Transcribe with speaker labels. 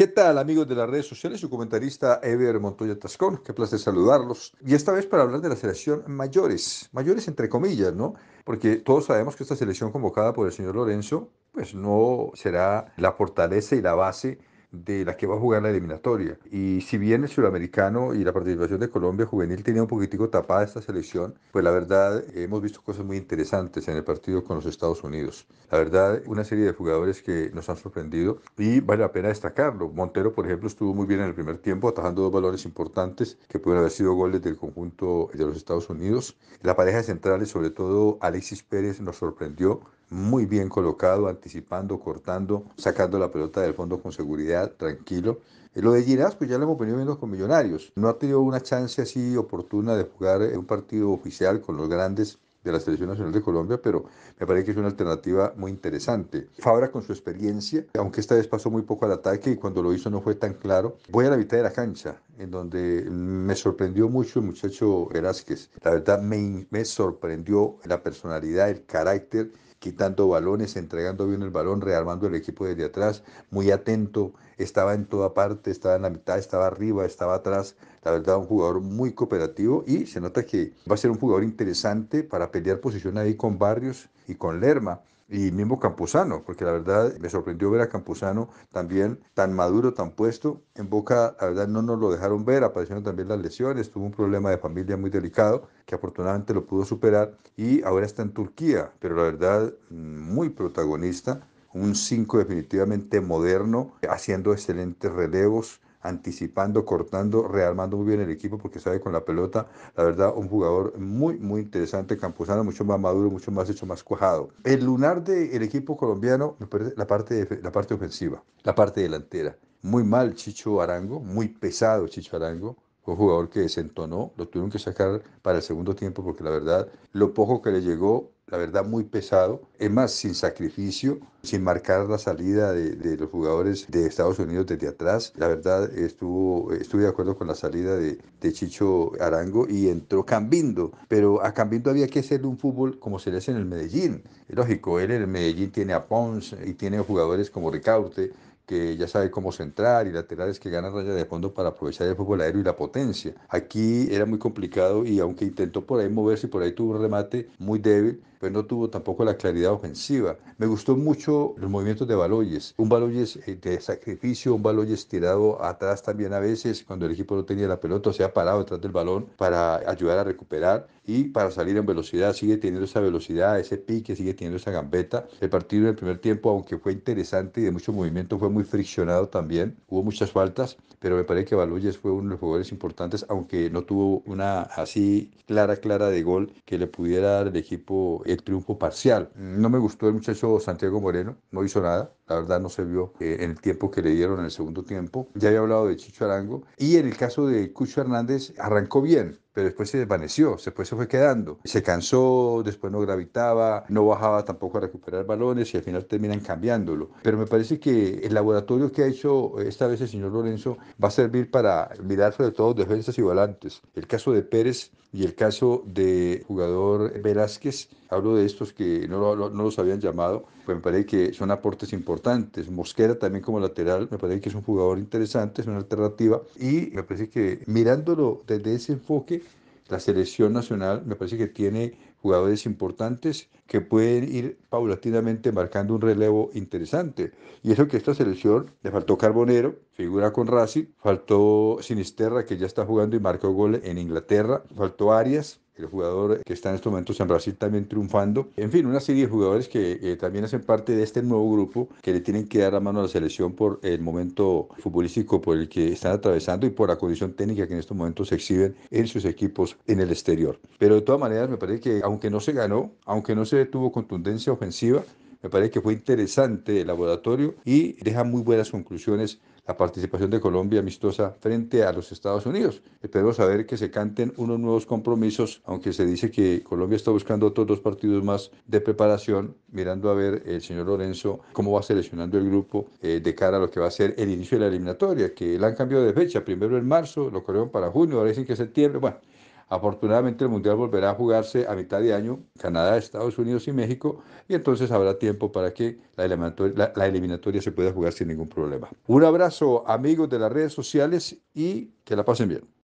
Speaker 1: ¿Qué tal amigos de las redes sociales? Su comentarista Ever Montoya Tascón, qué placer saludarlos. Y esta vez para hablar de la selección mayores, mayores entre comillas, ¿no? Porque todos sabemos que esta selección convocada por el señor Lorenzo, pues no será la fortaleza y la base de las que va a jugar la eliminatoria. Y si bien el sudamericano y la participación de Colombia juvenil tenía un poquitico tapada esta selección, pues la verdad hemos visto cosas muy interesantes en el partido con los Estados Unidos. La verdad, una serie de jugadores que nos han sorprendido y vale la pena destacarlo. Montero, por ejemplo, estuvo muy bien en el primer tiempo, atajando dos valores importantes que pueden haber sido goles del conjunto de los Estados Unidos. La pareja de centrales, sobre todo Alexis Pérez, nos sorprendió muy bien colocado, anticipando, cortando, sacando la pelota del fondo con seguridad, tranquilo. Eh, lo de Giras, pues ya lo hemos venido viendo con Millonarios. No ha tenido una chance así oportuna de jugar en eh, un partido oficial con los grandes de la Selección Nacional de Colombia, pero me parece que es una alternativa muy interesante. Fabra con su experiencia, aunque esta vez pasó muy poco al ataque y cuando lo hizo no fue tan claro, voy a la mitad de la cancha, en donde me sorprendió mucho el muchacho Velázquez. La verdad me, me sorprendió la personalidad, el carácter quitando balones, entregando bien el balón, rearmando el equipo desde atrás, muy atento, estaba en toda parte, estaba en la mitad, estaba arriba, estaba atrás. La verdad, un jugador muy cooperativo y se nota que va a ser un jugador interesante para pelear posición ahí con Barrios y con Lerma y mismo Campuzano, porque la verdad me sorprendió ver a Campuzano también tan maduro, tan puesto. En Boca, la verdad, no nos lo dejaron ver, aparecieron también las lesiones, tuvo un problema de familia muy delicado, que afortunadamente lo pudo superar, y ahora está en Turquía, pero la verdad, mm, muy protagonista, un 5 definitivamente moderno, haciendo excelentes relevos, anticipando, cortando, rearmando muy bien el equipo porque sabe con la pelota, la verdad, un jugador muy, muy interesante, Campuzano, mucho más maduro, mucho más hecho, más cuajado. El lunar del equipo colombiano me parece la parte, la parte ofensiva, la parte delantera. Muy mal Chicho Arango, muy pesado Chicho Arango, un jugador que desentonó, lo tuvieron que sacar para el segundo tiempo porque la verdad, lo poco que le llegó la verdad muy pesado, es más, sin sacrificio, sin marcar la salida de, los jugadores de Estados Unidos desde atrás. La verdad, estuvo, estuve de acuerdo con la salida de, de, Chicho Arango y entró Cambindo, pero a Cambindo había que hacer un fútbol como se le hace en el Medellín. Es lógico, él en el Medellín tiene a Pons y tiene jugadores como Ricaurte, que ya sabe cómo centrar y laterales que ganan raya de fondo para aprovechar el fútbol aéreo y la potencia. Aquí era muy complicado y aunque intentó por ahí moverse y por ahí tuvo un remate muy débil, pues no tuvo tampoco la claridad ofensiva. Me gustó mucho los movimientos de Baloyes, un Baloyes eh, de sacrificio, un Baloyes tirado atrás también a veces cuando el equipo no tenía la pelota, o sea, parado detrás del balón para ayudar a recuperar y para salir en velocidad sigue teniendo esa velocidad, ese pique, sigue teniendo esa gambeta. El partido del primer tiempo, aunque fue interesante y de mucho movimiento, fue muy friccionado también. Hubo muchas faltas, pero me parece que Baluyes fue uno de los jugadores importantes, aunque no tuvo una así clara, clara de gol que le pudiera dar al equipo el triunfo parcial. No me gustó el muchacho Santiago Moreno, no hizo nada, la verdad no se vio eh, en el tiempo que le dieron en el segundo tiempo. Ya había hablado de Chicho Arango y en el caso de Cucho Hernández arrancó bien, pero después se desvaneció, después se fue quedando. Se cansó, después no gravitaba, no bajaba tampoco a recuperar balones y al final terminan cambiándolo. Pero me parece que el laboratorio que ha hecho esta vez el señor Lorenzo va a servir para mirar sobre todo defensas y volantes. El caso de Pérez y el caso de jugador Velázquez, hablo de estos que no, no, los habían llamado, pues me parece que son aportes importantes. Mosquera también como lateral, me parece que es un jugador interesante, es una alternativa. Y me parece que mirándolo desde ese enfoque, la selección nacional me parece que tiene jugadores importantes que pueden ir paulatinamente marcando un relevo interesante. Y eso que esta selección le faltó Carbonero, figura con Racing, faltó Sinisterra que ya está jugando y marcó gol en Inglaterra, faltó Arias, el jugador que está en estos momentos en Brasil también triunfando. En fin, una serie de jugadores que eh, también hacen parte de este nuevo grupo que le tienen que dar la mano a la selección por el momento futbolístico por el que están atravesando y por la condición técnica que en estos momentos se exhiben en sus equipos en el exterior. Pero de todas maneras, me parece que aunque no se ganó, aunque no se tuvo contundencia ofensiva, me parece que fue interesante el laboratorio y deja muy buenas conclusiones participación de Colombia amistosa frente a los Estados Unidos. Esperemos saber que se canten unos nuevos compromisos, aunque se dice que Colombia está buscando otros dos partidos más de preparación, mirando a ver el señor Lorenzo cómo va seleccionando el grupo eh, de cara a lo que va a ser el inicio de la eliminatoria, que la han cambiado de fecha, primero en marzo, lo corrieron para junio, ahora dicen que es septiembre, bueno, Afortunadamente el Mundial volverá a jugarse a mitad de año, Canadá, Estados Unidos y México, y entonces habrá tiempo para que la eliminatoria, se pueda jugar sin ningún problema. Un abrazo amigos de las redes sociales y que la pasen bien.